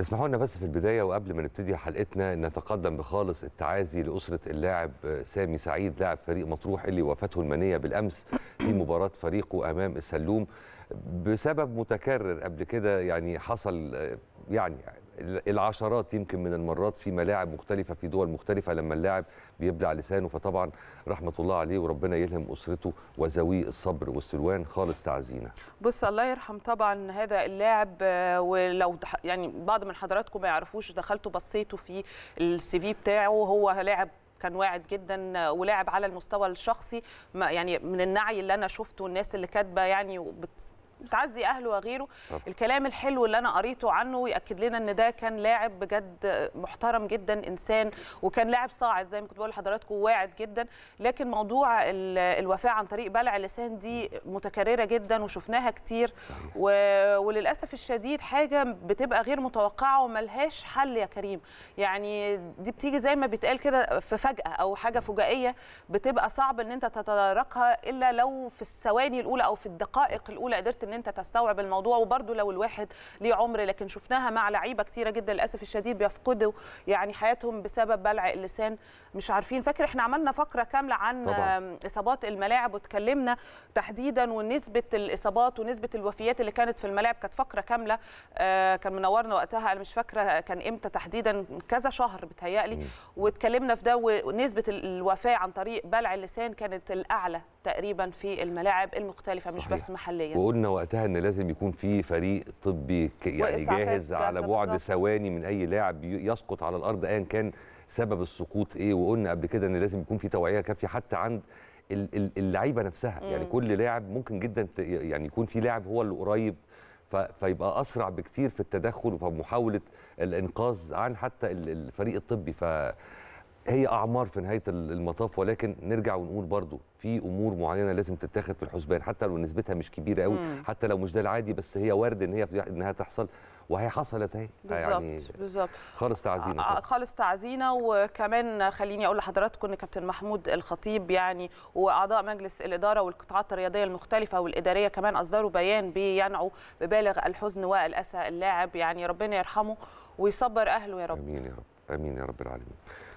اسمحوا لنا بس في البدايه وقبل ما نبتدي حلقتنا نتقدم بخالص التعازي لاسره اللاعب سامي سعيد لاعب فريق مطروح اللي وافته المنيه بالامس في مباراه فريقه امام السلوم بسبب متكرر قبل كده يعني حصل يعني العشرات يمكن من المرات في ملاعب مختلفه في دول مختلفه لما اللاعب بيبلع لسانه فطبعا رحمه الله عليه وربنا يلهم اسرته وذوي الصبر والسلوان خالص تعزينا. بص الله يرحم طبعا هذا اللاعب آه، ولو يعني بعض من حضراتكم ما يعرفوش دخلتوا بصيتوا في السي في بتاعه هو لاعب كان واعد جدا آه، ولاعب على المستوى الشخصي ما يعني من النعي اللي انا شفته الناس اللي كاتبه يعني تعزي اهله وغيره طبعا. الكلام الحلو اللي انا قريته عنه ياكد لنا ان ده كان لاعب بجد محترم جدا انسان وكان لاعب صاعد زي ما كنت بقول لحضراتكم واعد جدا لكن موضوع الوفاه عن طريق بلع اللسان دي متكرره جدا وشفناها كتير و... وللاسف الشديد حاجه بتبقى غير متوقعه وملهاش حل يا كريم يعني دي بتيجي زي ما بيتقال كده في فجاه او حاجه فجائيه بتبقى صعب ان انت تتداركها الا لو في الثواني الاولى او في الدقائق الاولى قدرت ان انت تستوعب الموضوع وبرده لو الواحد ليه عمر لكن شفناها مع لعيبه كتيره جدا للاسف الشديد بيفقدوا يعني حياتهم بسبب بلع اللسان مش عارفين فاكر احنا عملنا فقره كامله عن طبعا. اصابات الملاعب واتكلمنا تحديدا ونسبه الاصابات ونسبه الوفيات اللي كانت في الملاعب كانت فقره كامله آه، كان منورنا وقتها انا مش فاكره كان امتى تحديدا كذا شهر بتهيألي واتكلمنا في ده ونسبه الوفاه عن طريق بلع اللسان كانت الاعلى تقريبا في الملاعب المختلفه صحيح. مش بس محليا وقلنا وقتها ان لازم يكون في فريق طبي يعني جاهز على بعد ثواني من اي لاعب يسقط على الارض ايا كان سبب السقوط ايه وقلنا قبل كده ان لازم يكون في توعيه كافيه حتى عند اللعيبه نفسها مم. يعني كل لاعب ممكن جدا يعني يكون في لاعب هو اللي قريب فيبقى اسرع بكتير في التدخل وفي محاوله الانقاذ عن حتى الفريق الطبي ف هي اعمار في نهايه المطاف ولكن نرجع ونقول برضو في امور معينه لازم تتاخد في الحسبان حتى لو نسبتها مش كبيره قوي حتى لو مش ده العادي بس هي وارد ان هي انها تحصل وهي حصلت اهي يعني بالظبط خالص تعزينا آه، خالص تعزينا وكمان خليني اقول لحضراتكم ان كابتن محمود الخطيب يعني واعضاء مجلس الاداره والقطاعات الرياضيه المختلفه والاداريه كمان اصدروا بيان بينعوا ببالغ الحزن والاسى اللاعب يعني ربنا يرحمه ويصبر اهله يا رب امين يا رب امين يا رب العالمين